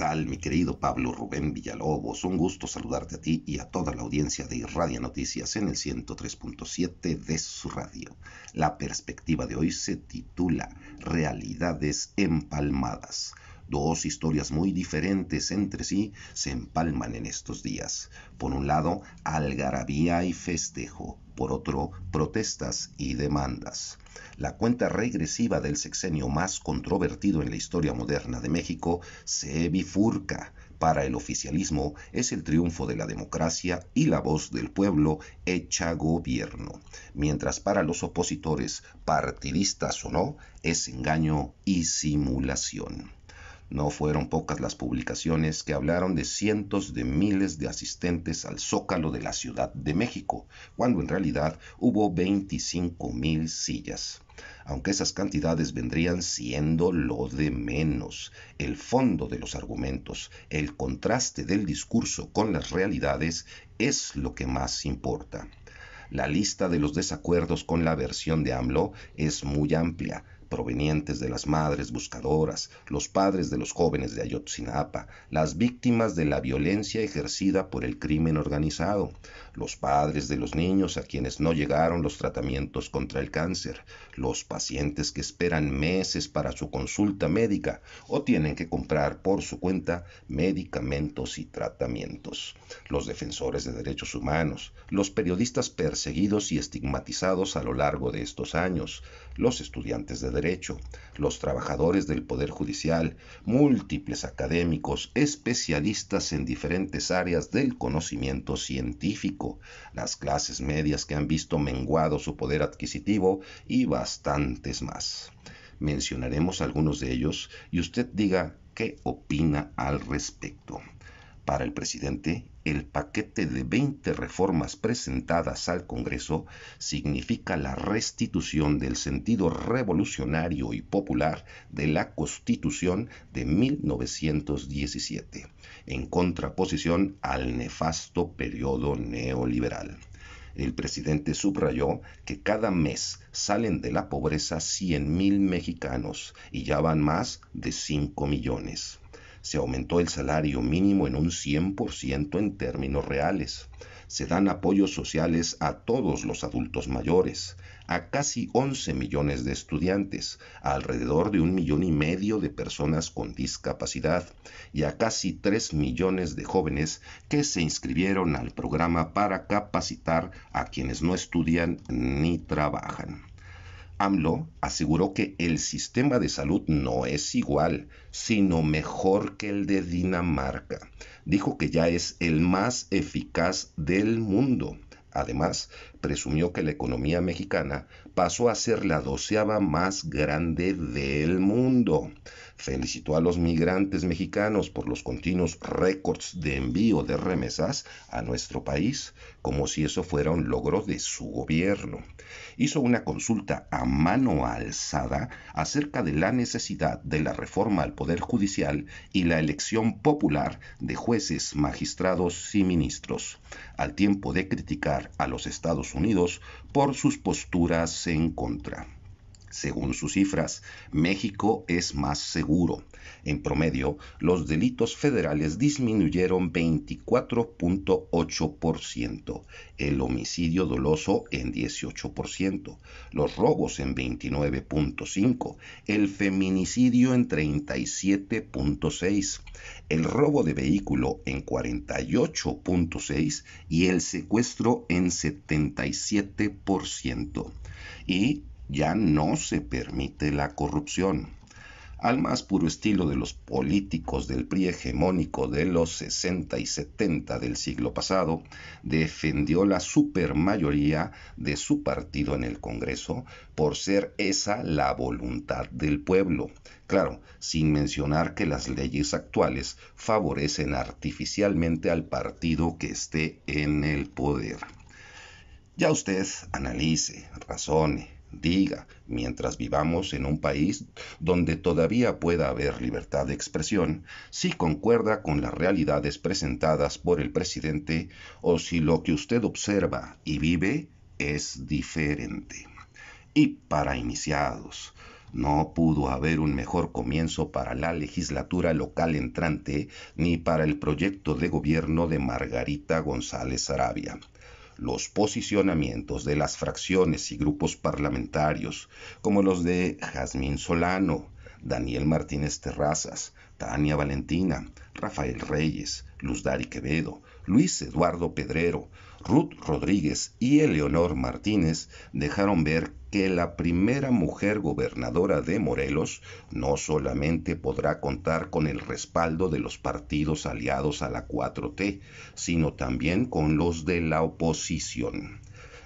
tal, mi querido Pablo Rubén Villalobos? Un gusto saludarte a ti y a toda la audiencia de Irradia Noticias en el 103.7 de su radio. La perspectiva de hoy se titula Realidades empalmadas. Dos historias muy diferentes entre sí se empalman en estos días. Por un lado, algarabía y festejo por otro, protestas y demandas. La cuenta regresiva del sexenio más controvertido en la historia moderna de México se bifurca. Para el oficialismo es el triunfo de la democracia y la voz del pueblo hecha gobierno, mientras para los opositores, partidistas o no, es engaño y simulación. No fueron pocas las publicaciones que hablaron de cientos de miles de asistentes al zócalo de la Ciudad de México, cuando en realidad hubo 25 mil sillas. Aunque esas cantidades vendrían siendo lo de menos, el fondo de los argumentos, el contraste del discurso con las realidades es lo que más importa. La lista de los desacuerdos con la versión de AMLO es muy amplia, provenientes de las madres buscadoras, los padres de los jóvenes de Ayotzinapa, las víctimas de la violencia ejercida por el crimen organizado, los padres de los niños a quienes no llegaron los tratamientos contra el cáncer, los pacientes que esperan meses para su consulta médica o tienen que comprar por su cuenta medicamentos y tratamientos, los defensores de derechos humanos, los periodistas perseguidos y estigmatizados a lo largo de estos años, los estudiantes de derecho, los trabajadores del Poder Judicial, múltiples académicos, especialistas en diferentes áreas del conocimiento científico, las clases medias que han visto menguado su poder adquisitivo y bastantes más. Mencionaremos algunos de ellos y usted diga qué opina al respecto para el presidente, el paquete de 20 reformas presentadas al Congreso significa la restitución del sentido revolucionario y popular de la Constitución de 1917, en contraposición al nefasto periodo neoliberal. El presidente subrayó que cada mes salen de la pobreza 100.000 mexicanos y ya van más de 5 millones. Se aumentó el salario mínimo en un 100% en términos reales. Se dan apoyos sociales a todos los adultos mayores, a casi 11 millones de estudiantes, alrededor de un millón y medio de personas con discapacidad y a casi 3 millones de jóvenes que se inscribieron al programa para capacitar a quienes no estudian ni trabajan. AMLO aseguró que el sistema de salud no es igual, sino mejor que el de Dinamarca. Dijo que ya es el más eficaz del mundo. Además, presumió que la economía mexicana pasó a ser la doceava más grande del mundo. Felicitó a los migrantes mexicanos por los continuos récords de envío de remesas a nuestro país, como si eso fuera un logro de su gobierno. Hizo una consulta a mano alzada acerca de la necesidad de la reforma al Poder Judicial y la elección popular de jueces, magistrados y ministros, al tiempo de criticar a los Estados Unidos por sus posturas en contra. Según sus cifras, México es más seguro. En promedio, los delitos federales disminuyeron 24.8%, el homicidio doloso en 18%, los robos en 29.5%, el feminicidio en 37.6%, el robo de vehículo en 48.6% y el secuestro en 77%. Y ya no se permite la corrupción. Al más puro estilo de los políticos del PRI hegemónico de los 60 y 70 del siglo pasado, defendió la supermayoría de su partido en el Congreso por ser esa la voluntad del pueblo. Claro, sin mencionar que las leyes actuales favorecen artificialmente al partido que esté en el poder. Ya usted analice, razone, diga, mientras vivamos en un país donde todavía pueda haber libertad de expresión, si concuerda con las realidades presentadas por el presidente o si lo que usted observa y vive es diferente. Y para iniciados, no pudo haber un mejor comienzo para la legislatura local entrante ni para el proyecto de gobierno de Margarita González Arabia los posicionamientos de las fracciones y grupos parlamentarios, como los de Jazmín Solano, Daniel Martínez Terrazas, Tania Valentina, Rafael Reyes, Luz Dari Quevedo, Luis Eduardo Pedrero, Ruth Rodríguez y Eleonor Martínez dejaron ver que la primera mujer gobernadora de Morelos no solamente podrá contar con el respaldo de los partidos aliados a la 4T, sino también con los de la oposición.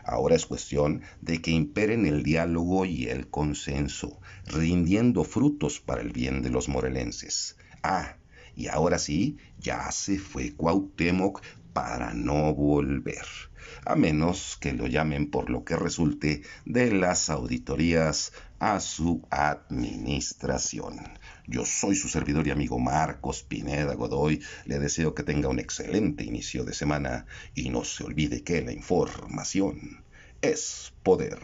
Ahora es cuestión de que imperen el diálogo y el consenso, rindiendo frutos para el bien de los morelenses. Ah, y ahora sí, ya se fue Cuauhtémoc para no volver, a menos que lo llamen por lo que resulte de las auditorías a su administración. Yo soy su servidor y amigo Marcos Pineda Godoy. Le deseo que tenga un excelente inicio de semana y no se olvide que la información es poder.